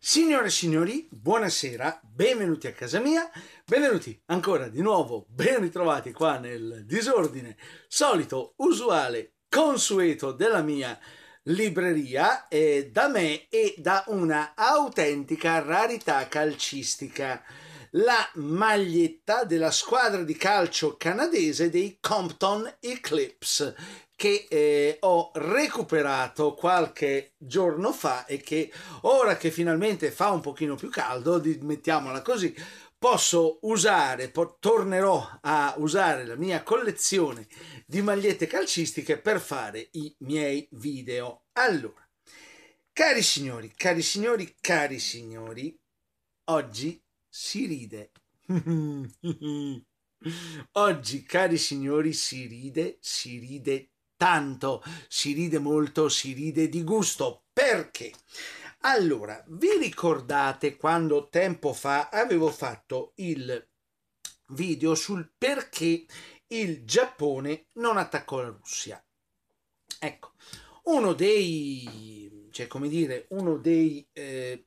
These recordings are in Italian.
Signore e signori, buonasera, benvenuti a casa mia, benvenuti ancora di nuovo, ben ritrovati qua nel disordine solito, usuale, consueto della mia libreria eh, da me e da una autentica rarità calcistica la maglietta della squadra di calcio canadese dei Compton Eclipse che eh, ho recuperato qualche giorno fa e che ora che finalmente fa un pochino più caldo, mettiamola così, posso usare, po- tornerò a usare la mia collezione di magliette calcistiche per fare i miei video. Allora, cari signori, cari signori, cari signori, oggi si ride. Oggi, cari signori, si ride, si ride tanto, si ride molto, si ride di gusto. Perché? Allora, vi ricordate quando tempo fa avevo fatto il video sul perché il Giappone non attaccò la Russia? Ecco, uno dei, cioè come dire, uno dei, eh,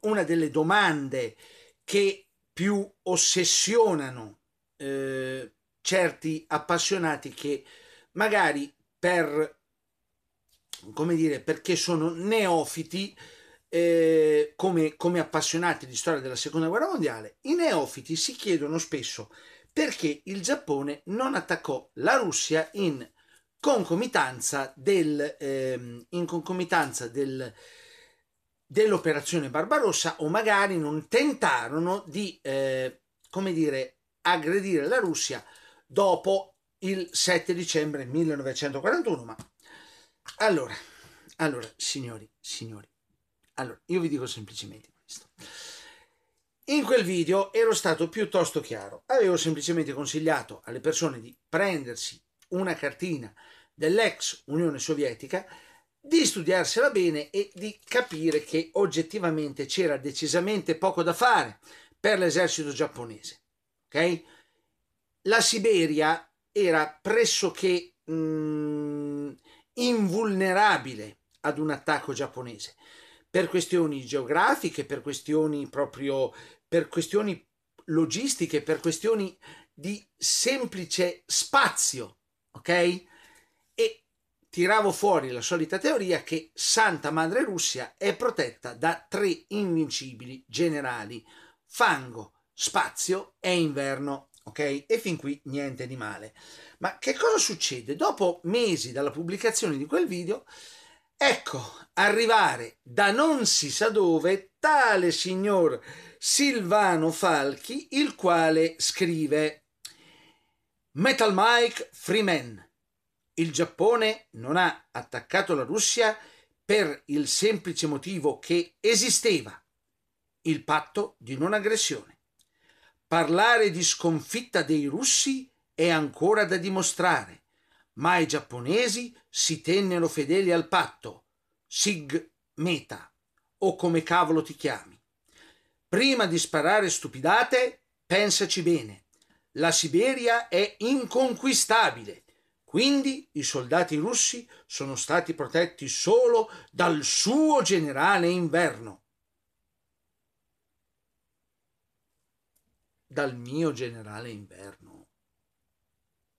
una delle domande che più ossessionano eh, certi appassionati che magari per come dire perché sono neofiti eh, come, come appassionati di storia della seconda guerra mondiale i neofiti si chiedono spesso perché il Giappone non attaccò la Russia in concomitanza del, ehm, in concomitanza del dell'operazione Barbarossa o magari non tentarono di, eh, come dire, aggredire la Russia dopo il 7 dicembre 1941. Ma allora, allora, signori, signori, allora, io vi dico semplicemente questo. In quel video ero stato piuttosto chiaro, avevo semplicemente consigliato alle persone di prendersi una cartina dell'ex Unione Sovietica di studiarsela bene e di capire che oggettivamente c'era decisamente poco da fare per l'esercito giapponese. Okay? La Siberia era pressoché mh, mm, invulnerabile ad un attacco giapponese per questioni geografiche, per questioni proprio per questioni logistiche, per questioni di semplice spazio, ok? tiravo fuori la solita teoria che Santa Madre Russia è protetta da tre invincibili generali, fango, spazio e inverno. Ok? E fin qui niente di male. Ma che cosa succede? Dopo mesi dalla pubblicazione di quel video, ecco arrivare da non si sa dove tale signor Silvano Falchi, il quale scrive Metal Mike Freeman il Giappone non ha attaccato la Russia per il semplice motivo che esisteva il patto di non aggressione. Parlare di sconfitta dei russi è ancora da dimostrare, ma i giapponesi si tennero fedeli al patto, sig meta, o come cavolo ti chiami. Prima di sparare stupidate, pensaci bene. La Siberia è inconquistabile. Quindi i soldati russi sono stati protetti solo dal suo generale inverno. Dal mio generale inverno.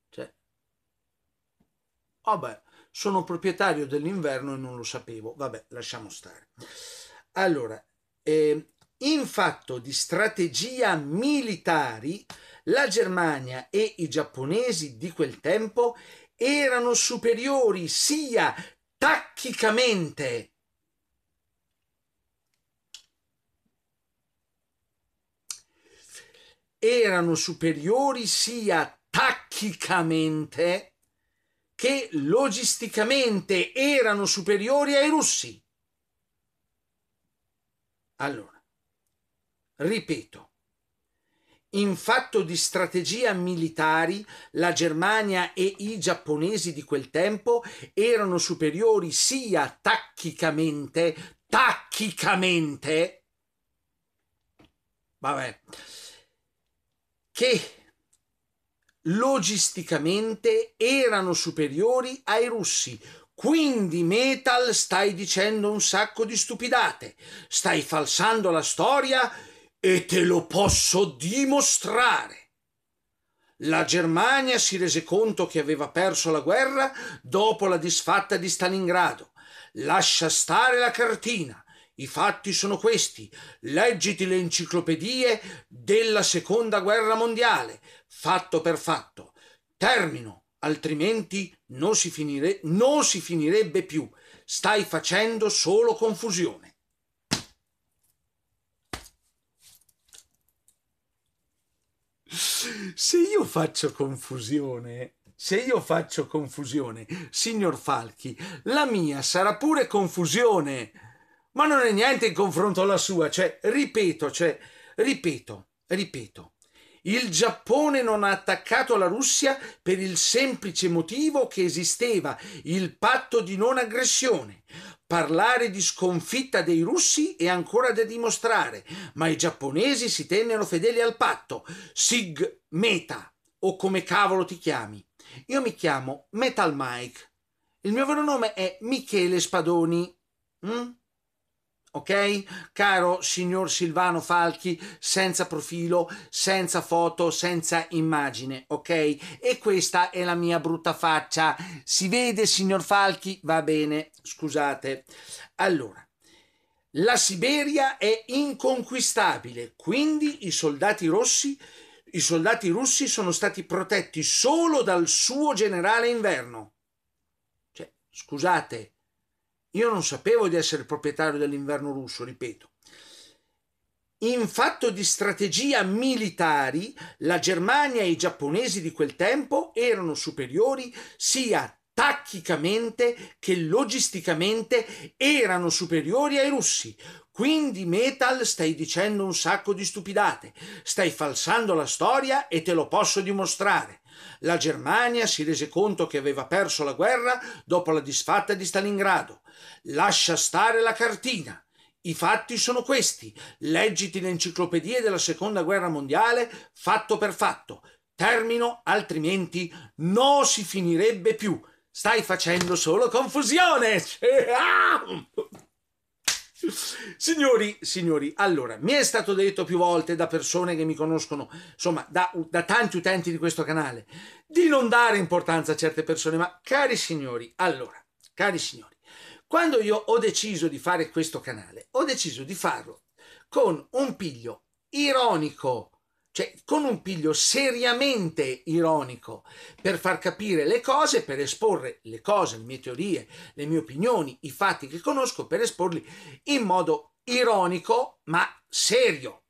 Cioè, vabbè, sono proprietario dell'inverno e non lo sapevo. Vabbè, lasciamo stare. Allora, eh, in fatto di strategia militari, la Germania e i giapponesi di quel tempo erano superiori sia tacchicamente erano superiori sia tacchicamente che logisticamente erano superiori ai russi. Allora, ripeto, in fatto di strategia militari, la Germania e i giapponesi di quel tempo erano superiori sia tacchicamente, tacchicamente, vabbè, che logisticamente erano superiori ai russi. Quindi Metal stai dicendo un sacco di stupidate, stai falsando la storia e te lo posso dimostrare. La Germania si rese conto che aveva perso la guerra dopo la disfatta di Stalingrado. Lascia stare la cartina. I fatti sono questi. Leggiti le enciclopedie della seconda guerra mondiale, fatto per fatto. Termino, altrimenti non si, finire, non si finirebbe più. Stai facendo solo confusione. se io faccio confusione, se io faccio confusione, signor Falchi, la mia sarà pure confusione, ma non è niente in confronto alla sua, cioè, ripeto, cioè, ripeto, ripeto, il Giappone non ha attaccato la Russia per il semplice motivo che esisteva il patto di non aggressione. Parlare di sconfitta dei russi è ancora da dimostrare, ma i giapponesi si tennero fedeli al patto. Sig Meta, o come cavolo ti chiami. Io mi chiamo Metal Mike. Il mio vero nome è Michele Spadoni. Mm? ok? Caro signor Silvano Falchi, senza profilo, senza foto, senza immagine, ok? E questa è la mia brutta faccia. Si vede, signor Falchi? Va bene, scusate. Allora, la Siberia è inconquistabile, quindi i soldati rossi i soldati russi sono stati protetti solo dal suo generale inverno. Cioè, scusate, io non sapevo di essere il proprietario dell'inverno russo, ripeto. In fatto di strategia militari, la Germania e i giapponesi di quel tempo erano superiori sia tatticamente che logisticamente erano superiori ai russi. Quindi Metal stai dicendo un sacco di stupidate, stai falsando la storia e te lo posso dimostrare. La Germania si rese conto che aveva perso la guerra dopo la disfatta di Stalingrado. Lascia stare la cartina. I fatti sono questi. Leggiti le enciclopedie della seconda guerra mondiale fatto per fatto. Termino, altrimenti non si finirebbe più. Stai facendo solo confusione. Signori, signori, allora, mi è stato detto più volte da persone che mi conoscono, insomma, da, da, tanti utenti di questo canale, di non dare importanza a certe persone, ma cari signori, allora, cari signori, quando io ho deciso di fare questo canale, ho deciso di farlo con un piglio ironico, cioè con un piglio seriamente ironico, per far capire le cose, per esporre le cose, le mie teorie, le mie opinioni, i fatti che conosco, per esporli in modo ironico ma serio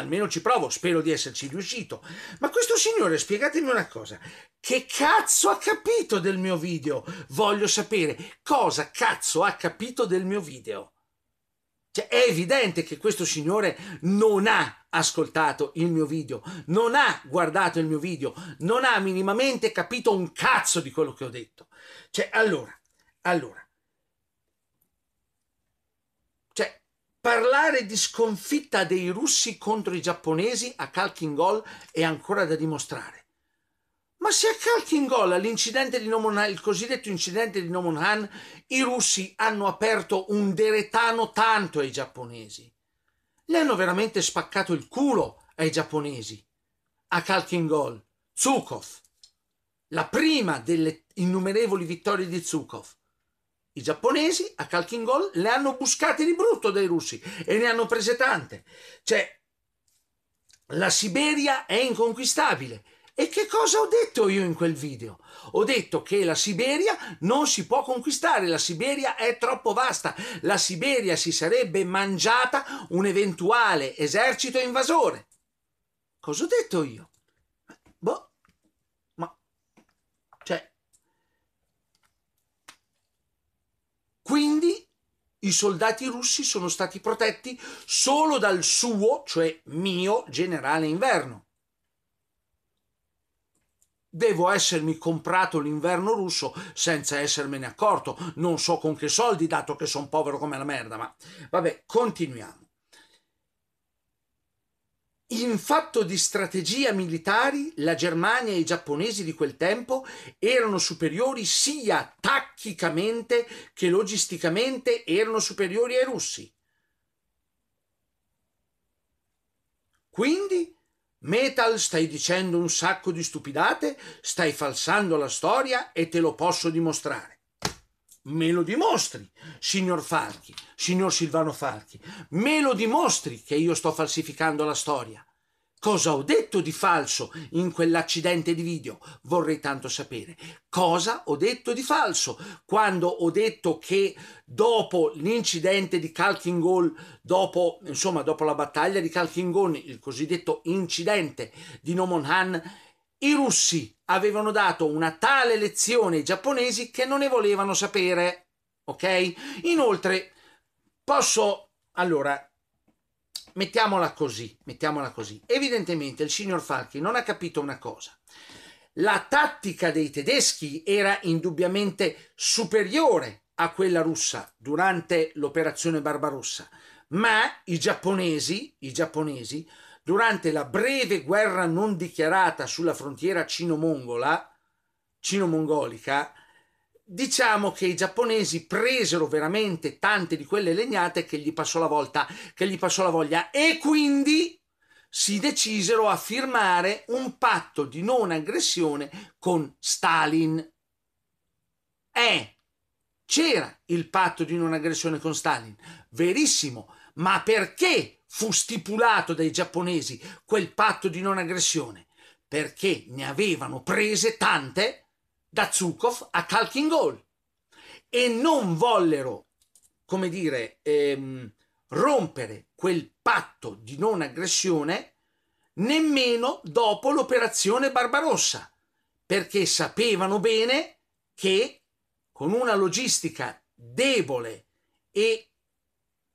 almeno ci provo, spero di esserci riuscito. Ma questo signore, spiegatemi una cosa, che cazzo ha capito del mio video? Voglio sapere cosa cazzo ha capito del mio video. Cioè, è evidente che questo signore non ha ascoltato il mio video, non ha guardato il mio video, non ha minimamente capito un cazzo di quello che ho detto. Cioè, allora, allora, Parlare di sconfitta dei russi contro i giapponesi a Calkin Gol è ancora da dimostrare. Ma se a Calkin Gol, all'incidente di Nomonhan, il cosiddetto incidente di Nomonhan, i russi hanno aperto un deretano tanto ai giapponesi, Le hanno veramente spaccato il culo ai giapponesi. A Calkin Gol, Zhukov, la prima delle innumerevoli vittorie di Zukov. I giapponesi a Kalkingol le hanno buscate di brutto dai russi e ne hanno prese tante. Cioè, la Siberia è inconquistabile. E che cosa ho detto io in quel video? Ho detto che la Siberia non si può conquistare, la Siberia è troppo vasta, la Siberia si sarebbe mangiata un eventuale esercito invasore. Cosa ho detto io? Boh, Quindi i soldati russi sono stati protetti solo dal suo, cioè mio, generale inverno. Devo essermi comprato l'inverno russo senza essermene accorto, non so con che soldi, dato che sono povero come la merda, ma vabbè, continuiamo in fatto di strategia militari, la Germania e i giapponesi di quel tempo erano superiori sia tatticamente che logisticamente erano superiori ai russi. Quindi, Metal, stai dicendo un sacco di stupidate, stai falsando la storia e te lo posso dimostrare. Me lo dimostri, signor Falchi signor Silvano Falchi, me lo dimostri che io sto falsificando la storia. Cosa ho detto di falso in quell'accidente di video? Vorrei tanto sapere. Cosa ho detto di falso quando ho detto che dopo l'incidente di Calkingol, dopo, insomma, dopo la battaglia di Calkingol, il cosiddetto incidente di Nomon Han, i russi avevano dato una tale lezione ai giapponesi che non ne volevano sapere. Ok? Inoltre, Posso, allora, mettiamola così, mettiamola così. Evidentemente il signor Falchi non ha capito una cosa. La tattica dei tedeschi era indubbiamente superiore a quella russa durante l'operazione Barbarossa, ma i giapponesi, i giapponesi, durante la breve guerra non dichiarata sulla frontiera cino-mongola, cino-mongolica, diciamo che i giapponesi presero veramente tante di quelle legnate che gli passò la volta, che gli passò la voglia e quindi si decisero a firmare un patto di non aggressione con Stalin. Eh, c'era il patto di non aggressione con Stalin, verissimo, ma perché fu stipulato dai giapponesi quel patto di non aggressione? Perché ne avevano prese tante da Zukov a Talking Hall e non vollero, come dire, ehm, rompere quel patto di non aggressione nemmeno dopo l'operazione Barbarossa, perché sapevano bene che con una logistica debole e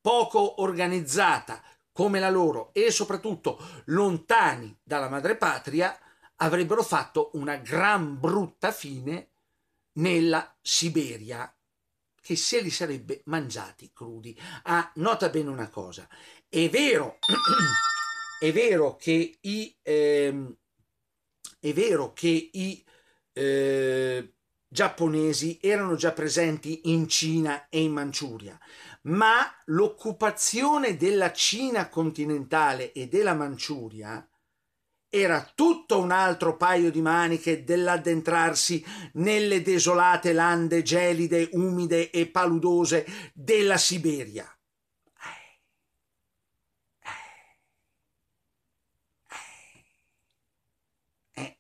poco organizzata come la loro e soprattutto lontani dalla madrepatria, avrebbero fatto una gran brutta fine nella Siberia che se li sarebbe mangiati crudi. Ah, nota bene una cosa, è vero, è vero che i, eh, è vero che i eh, giapponesi erano già presenti in Cina e in Manciuria, ma l'occupazione della Cina continentale e della Manciuria era tutto un altro paio di maniche dell'addentrarsi nelle desolate lande gelide, umide e paludose della Siberia. Eh, eh, eh,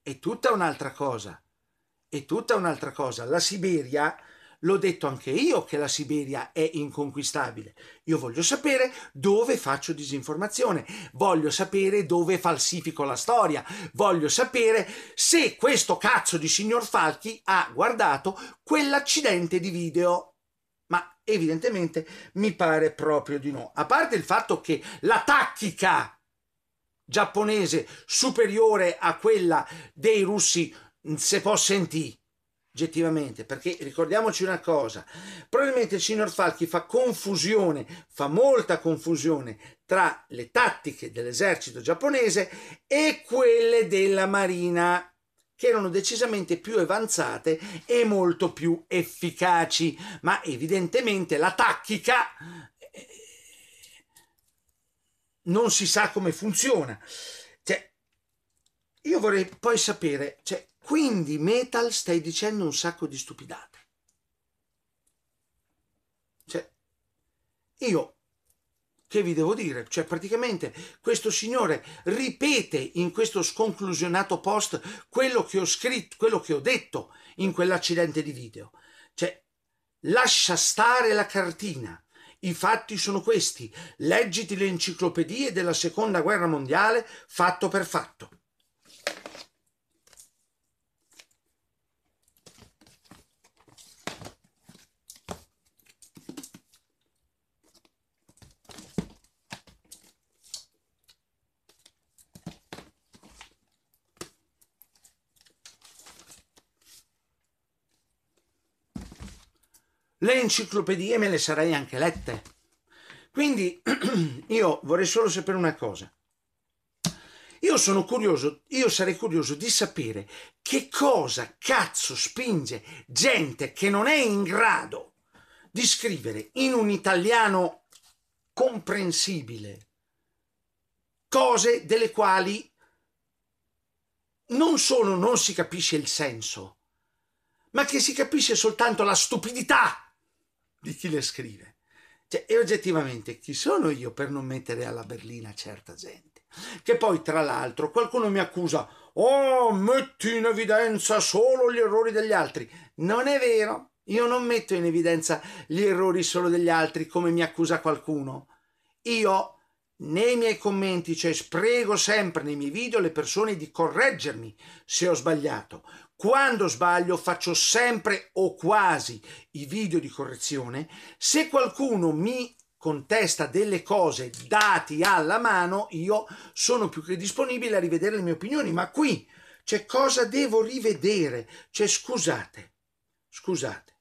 e tutta un'altra cosa, e tutta un'altra cosa. La Siberia L'ho detto anche io che la Siberia è inconquistabile. Io voglio sapere dove faccio disinformazione, voglio sapere dove falsifico la storia, voglio sapere se questo cazzo di signor Falchi ha guardato quell'accidente di video ma evidentemente mi pare proprio di no. A parte il fatto che la tattica giapponese superiore a quella dei russi se può sentire, oggettivamente, perché ricordiamoci una cosa, probabilmente il signor Falchi fa confusione, fa molta confusione tra le tattiche dell'esercito giapponese e quelle della marina che erano decisamente più avanzate e molto più efficaci, ma evidentemente la tattica eh, non si sa come funziona. Cioè, io vorrei poi sapere, cioè, quindi metal stai dicendo un sacco di stupidate. Cioè, io che vi devo dire? Cioè, praticamente questo signore ripete in questo sconclusionato post quello che ho scritto, quello che ho detto in quell'accidente di video. Cioè, lascia stare la cartina. I fatti sono questi. Leggiti le enciclopedie della seconda guerra mondiale fatto per fatto. le enciclopedie me le sarei anche lette. Quindi io vorrei solo sapere una cosa. Io sono curioso, io sarei curioso di sapere che cosa cazzo spinge gente che non è in grado di scrivere in un italiano comprensibile cose delle quali non solo non si capisce il senso, ma che si capisce soltanto la stupidità di chi le scrive. Cioè, e oggettivamente chi sono io per non mettere alla berlina certa gente? Che poi, tra l'altro, qualcuno mi accusa, oh, metti in evidenza solo gli errori degli altri. Non è vero, io non metto in evidenza gli errori solo degli altri come mi accusa qualcuno. Io nei miei commenti, cioè sprego sempre nei miei video le persone di correggermi se ho sbagliato. Quando sbaglio faccio sempre o quasi i video di correzione. Se qualcuno mi contesta delle cose dati alla mano, io sono più che disponibile a rivedere le mie opinioni, ma qui c'è cosa devo rivedere, c'è scusate, scusate,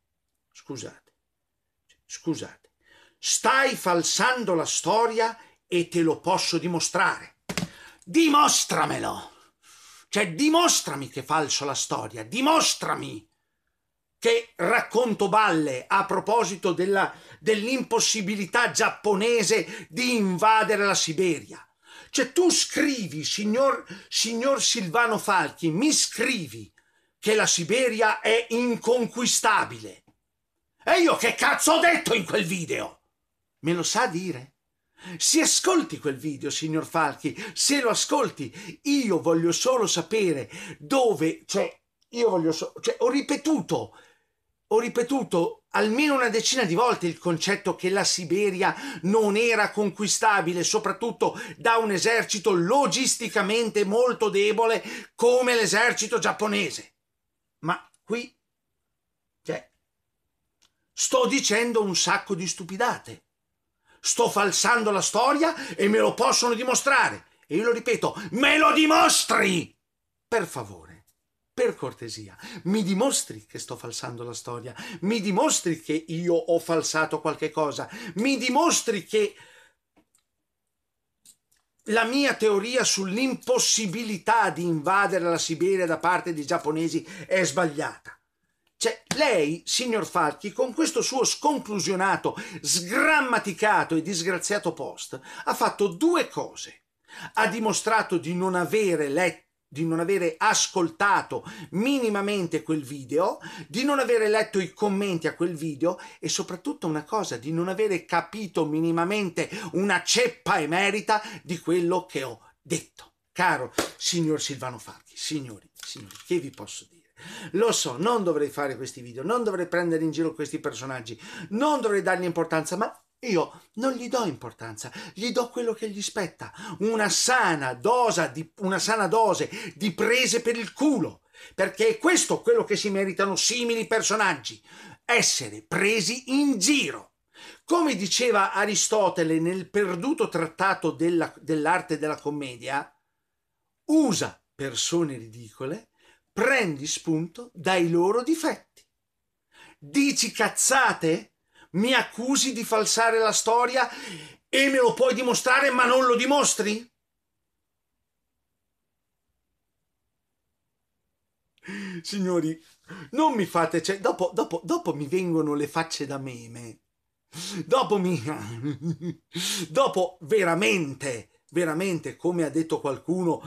scusate, scusate, stai falsando la storia e te lo posso dimostrare. Dimostramelo! Cioè, dimostrami che è falso la storia, dimostrami che racconto balle a proposito della, dell'impossibilità giapponese di invadere la Siberia. Cioè tu scrivi, signor, signor Silvano Falchi, mi scrivi che la Siberia è inconquistabile. E io che cazzo ho detto in quel video? Me lo sa dire? Si ascolti quel video, signor Falchi, se lo ascolti, io voglio solo sapere dove, cioè, io voglio so- cioè, ho ripetuto, ho ripetuto almeno una decina di volte il concetto che la Siberia non era conquistabile, soprattutto da un esercito logisticamente molto debole come l'esercito giapponese. Ma qui, cioè, sto dicendo un sacco di stupidate sto falsando la storia e me lo possono dimostrare. E io lo ripeto, me lo dimostri! Per favore, per cortesia, mi dimostri che sto falsando la storia, mi dimostri che io ho falsato qualche cosa, mi dimostri che la mia teoria sull'impossibilità di invadere la Siberia da parte dei giapponesi è sbagliata. Cioè, lei, signor Falchi, con questo suo sconclusionato, sgrammaticato e disgraziato post, ha fatto due cose. Ha dimostrato di non avere letto di non avere ascoltato minimamente quel video, di non avere letto i commenti a quel video e soprattutto una cosa, di non avere capito minimamente una ceppa emerita di quello che ho detto. Caro signor Silvano Falchi, signori, signori, che vi posso dire? Lo so, non dovrei fare questi video, non dovrei prendere in giro questi personaggi, non dovrei dargli importanza, ma io non gli do importanza, gli do quello che gli spetta, una sana, di, una sana dose di prese per il culo, perché è questo quello che si meritano simili personaggi, essere presi in giro. Come diceva Aristotele nel perduto trattato dell'arte dell della commedia, usa persone ridicole prendi spunto dai loro difetti. Dici cazzate? Mi accusi di falsare la storia e me lo puoi dimostrare ma non lo dimostri? Signori, non mi fate... Cioè, dopo, dopo, dopo mi vengono le facce da meme. Dopo mi... dopo veramente, veramente, come ha detto qualcuno,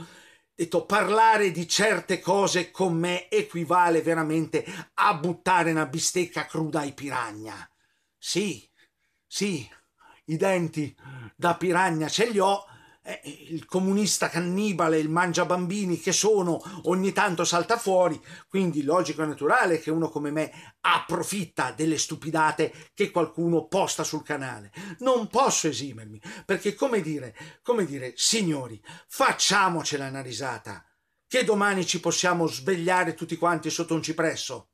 detto, parlare di certe cose con me equivale veramente a buttare una bistecca cruda ai piragna. Sì, sì, i denti da piragna ce li ho, il comunista cannibale, il mangia bambini che sono, ogni tanto salta fuori, quindi logico e naturale che uno come me approfitta delle stupidate che qualcuno posta sul canale. Non posso esimermi, perché come dire, come dire, signori, facciamocela una risata, che domani ci possiamo svegliare tutti quanti sotto un cipresso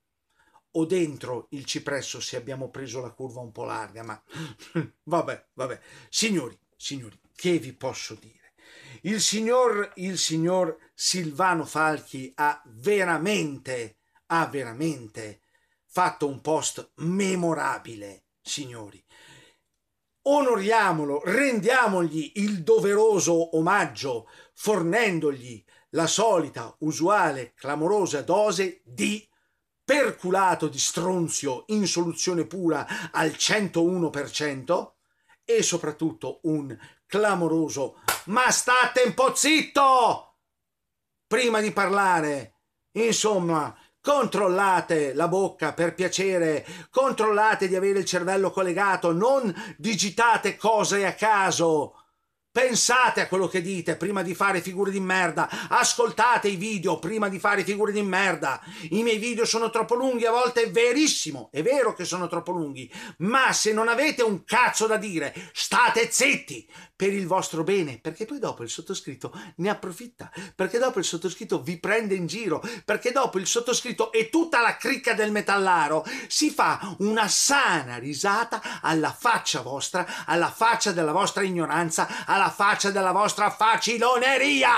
o dentro il cipresso se abbiamo preso la curva un po' larga, ma vabbè, vabbè. Signori, signori, che vi posso dire? Il signor, il signor Silvano Falchi ha veramente, ha veramente fatto un post memorabile, signori. Onoriamolo, rendiamogli il doveroso omaggio, fornendogli la solita, usuale, clamorosa dose di perculato di stronzio in soluzione pura al 101% e soprattutto un clamoroso. Ma state un po' zitto! Prima di parlare. Insomma, Controllate la bocca per piacere, controllate di avere il cervello collegato, non digitate cose a caso. Pensate a quello che dite prima di fare figure di merda. Ascoltate i video prima di fare figure di merda. I miei video sono troppo lunghi, a volte è verissimo, è vero che sono troppo lunghi. Ma se non avete un cazzo da dire, state zitti per il vostro bene, perché poi dopo il sottoscritto ne approfitta, perché dopo il sottoscritto vi prende in giro, perché dopo il sottoscritto e tutta la cricca del metallaro si fa una sana risata alla faccia vostra, alla faccia della vostra ignoranza, alla alla faccia della vostra faciloneria!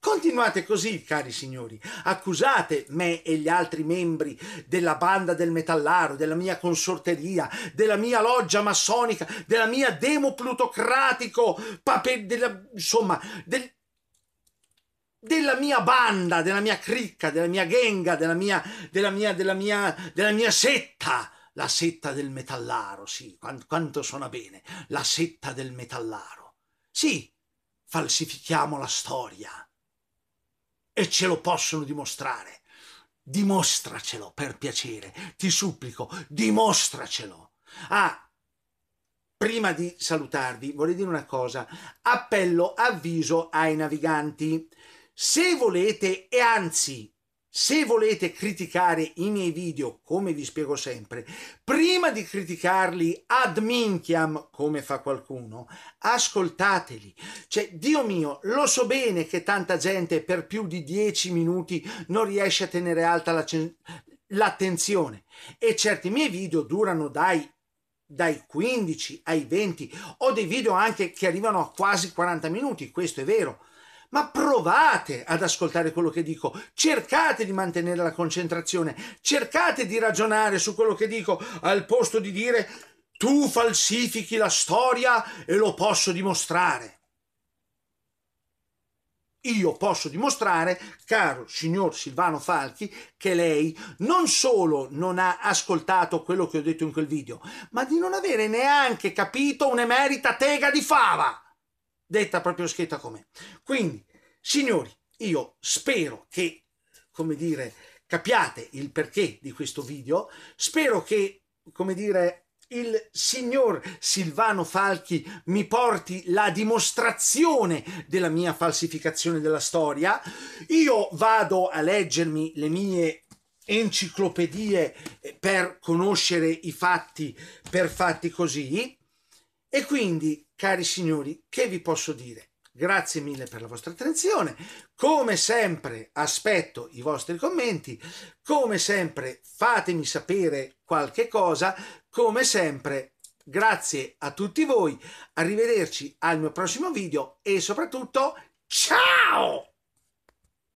Continuate così, cari signori, accusate me e gli altri membri della banda del metallaro, della mia consorteria, della mia loggia massonica, della mia demo plutocratico, pape, della, insomma, del, della mia banda, della mia cricca, della mia genga, della mia, della mia, della mia, della mia setta la setta del metallaro, sì, quanto, quanto suona bene, la setta del metallaro. Sì, falsifichiamo la storia e ce lo possono dimostrare. Dimostracelo, per piacere, ti supplico, dimostracelo. Ah, prima di salutarvi vorrei dire una cosa, appello, avviso ai naviganti, se volete e anzi se volete criticare i miei video, come vi spiego sempre, prima di criticarli ad minchiam, come fa qualcuno, ascoltateli. Cioè, Dio mio, lo so bene che tanta gente per più di 10 minuti non riesce a tenere alta l'attenzione e certi miei video durano dai dai 15 ai 20 ho dei video anche che arrivano a quasi 40 minuti questo è vero ma provate ad ascoltare quello che dico, cercate di mantenere la concentrazione, cercate di ragionare su quello che dico al posto di dire tu falsifichi la storia e lo posso dimostrare. Io posso dimostrare, caro signor Silvano Falchi, che lei non solo non ha ascoltato quello che ho detto in quel video, ma di non avere neanche capito un'emerita tega di fava detta proprio scritta com'è. Quindi, signori, io spero che, come dire, capiate il perché di questo video, spero che, come dire, il signor Silvano Falchi mi porti la dimostrazione della mia falsificazione della storia, io vado a leggermi le mie enciclopedie eh, per conoscere i fatti per fatti così e quindi, cari signori, che vi posso dire? Grazie mille per la vostra attenzione. Come sempre aspetto i vostri commenti. Come sempre fatemi sapere qualche cosa. Come sempre grazie a tutti voi. Arrivederci al mio prossimo video e soprattutto ciao!